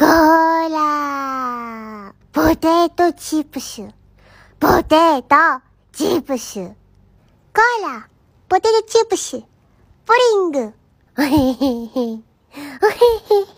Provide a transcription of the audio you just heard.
コーラー、ポテトチップス。ポテトチップス。コーラポテトチップス。プリング。おへへへ。おへへへ。